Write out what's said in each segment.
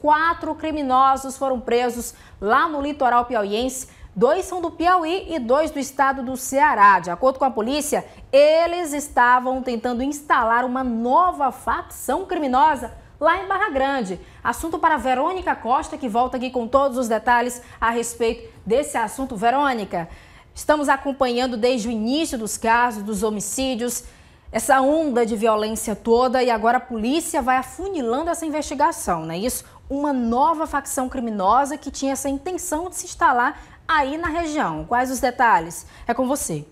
Quatro criminosos foram presos lá no litoral piauiense. Dois são do Piauí e dois do estado do Ceará. De acordo com a polícia, eles estavam tentando instalar uma nova facção criminosa lá em Barra Grande. Assunto para Verônica Costa, que volta aqui com todos os detalhes a respeito desse assunto. Verônica, estamos acompanhando desde o início dos casos, dos homicídios essa onda de violência toda e agora a polícia vai afunilando essa investigação, não é isso? Uma nova facção criminosa que tinha essa intenção de se instalar aí na região. Quais os detalhes? É com você.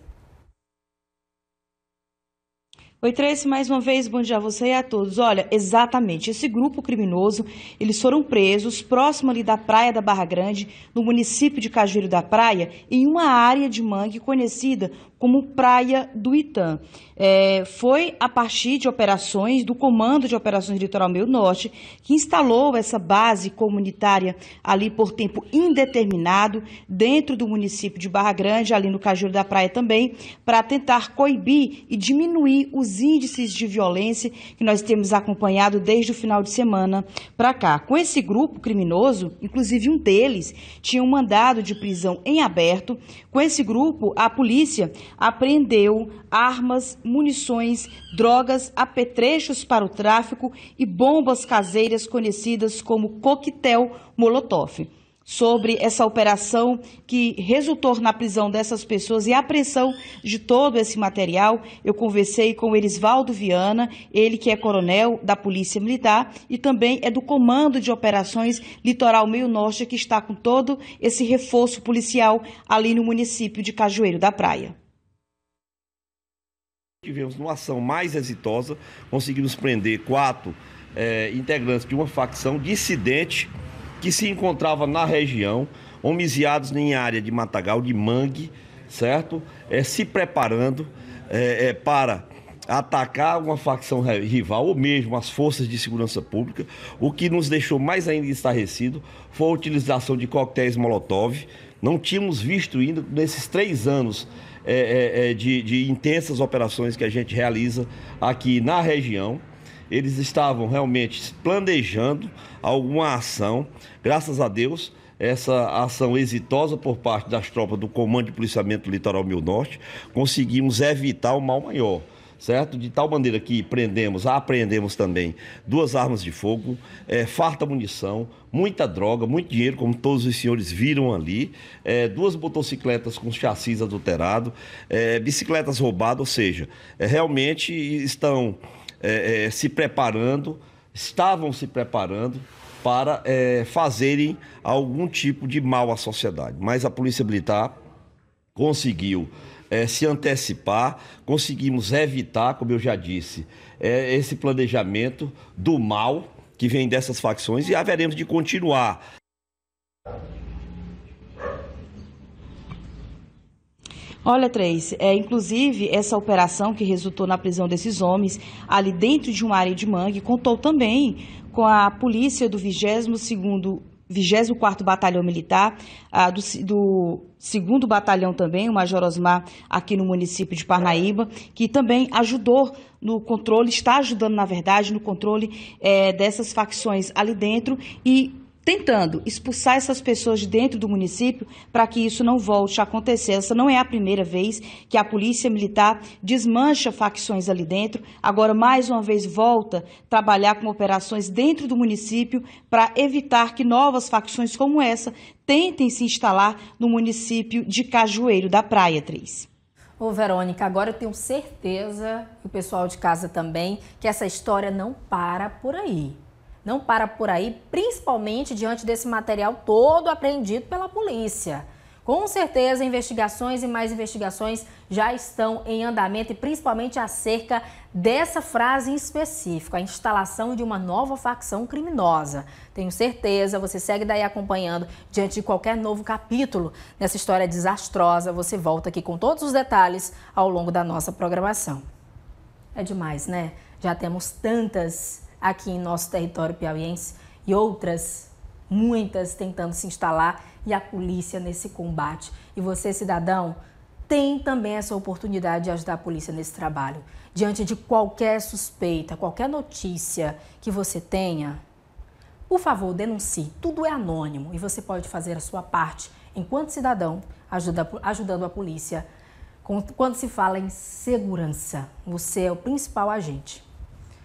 Oi, Tracy, mais uma vez, bom dia a você e a todos. Olha, exatamente, esse grupo criminoso, eles foram presos próximo ali da Praia da Barra Grande, no município de Cajueiro da Praia, em uma área de mangue conhecida como Praia do Itã. É, foi a partir de operações do Comando de Operações Litoral Meio Norte que instalou essa base comunitária ali por tempo indeterminado dentro do município de Barra Grande, ali no Cajueiro da Praia também, para tentar coibir e diminuir os os índices de violência que nós temos acompanhado desde o final de semana para cá. Com esse grupo criminoso, inclusive um deles tinha um mandado de prisão em aberto. Com esse grupo, a polícia apreendeu armas, munições, drogas, apetrechos para o tráfico e bombas caseiras conhecidas como coquetel molotov sobre essa operação que resultou na prisão dessas pessoas e a pressão de todo esse material. Eu conversei com o Erisvaldo Viana, ele que é coronel da Polícia Militar e também é do Comando de Operações Litoral Meio Norte, que está com todo esse reforço policial ali no município de Cajueiro da Praia. Tivemos uma ação mais exitosa, conseguimos prender quatro é, integrantes de uma facção dissidente. De que se encontrava na região, homiziados em área de matagal, de mangue, certo? É, se preparando é, é, para atacar uma facção rival ou mesmo as forças de segurança pública. O que nos deixou mais ainda estarrecido foi a utilização de coquetéis Molotov. Não tínhamos visto ainda nesses três anos é, é, é de, de intensas operações que a gente realiza aqui na região eles estavam realmente planejando alguma ação. Graças a Deus, essa ação exitosa por parte das tropas do Comando de Policiamento Litoral Mil Norte, conseguimos evitar o mal maior certo? De tal maneira que prendemos, apreendemos também duas armas de fogo, é, farta munição, muita droga, muito dinheiro, como todos os senhores viram ali, é, duas motocicletas com chassis adulterado, é, bicicletas roubadas, ou seja, é, realmente estão é, é, se preparando, estavam se preparando para é, fazerem algum tipo de mal à sociedade. Mas a Polícia Militar conseguiu é, se antecipar, conseguimos evitar, como eu já disse, é, esse planejamento do mal que vem dessas facções e haveremos de continuar. Olha, três. é, inclusive essa operação que resultou na prisão desses homens ali dentro de uma área de mangue contou também com a polícia do 22º 24º Batalhão Militar, ah, do, do 2 Batalhão também, o Major Osmar, aqui no município de Parnaíba, que também ajudou no controle, está ajudando, na verdade, no controle é, dessas facções ali dentro e tentando expulsar essas pessoas de dentro do município para que isso não volte a acontecer. Essa não é a primeira vez que a polícia militar desmancha facções ali dentro. Agora, mais uma vez, volta a trabalhar com operações dentro do município para evitar que novas facções como essa tentem se instalar no município de Cajueiro da Praia 3. Ô Verônica, agora eu tenho certeza, e o pessoal de casa também, que essa história não para por aí não para por aí, principalmente diante desse material todo apreendido pela polícia. Com certeza, investigações e mais investigações já estão em andamento, e principalmente acerca dessa frase em específico, a instalação de uma nova facção criminosa. Tenho certeza, você segue daí acompanhando diante de qualquer novo capítulo nessa história desastrosa. Você volta aqui com todos os detalhes ao longo da nossa programação. É demais, né? Já temos tantas aqui em nosso território piauiense e outras, muitas, tentando se instalar e a polícia nesse combate. E você, cidadão, tem também essa oportunidade de ajudar a polícia nesse trabalho. Diante de qualquer suspeita, qualquer notícia que você tenha, por favor, denuncie. Tudo é anônimo e você pode fazer a sua parte enquanto cidadão, ajuda, ajudando a polícia. Quando se fala em segurança, você é o principal agente.